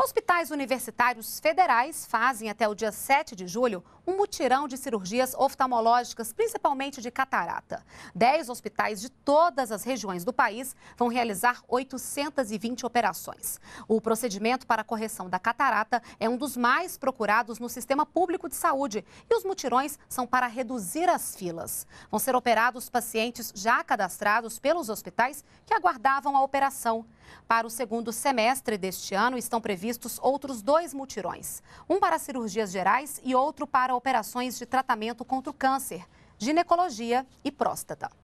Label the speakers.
Speaker 1: Hospitais universitários federais fazem até o dia 7 de julho um mutirão de cirurgias oftalmológicas, principalmente de catarata. Dez hospitais de todas as regiões do país vão realizar 820 operações. O procedimento para a correção da catarata é um dos mais procurados no sistema público de saúde e os mutirões são para reduzir as filas. Vão ser operados pacientes já cadastrados pelos hospitais que aguardavam a operação. Para o segundo semestre deste ano, estão previstos outros dois mutirões: um para cirurgias gerais e outro para operações de tratamento contra o câncer, ginecologia e próstata.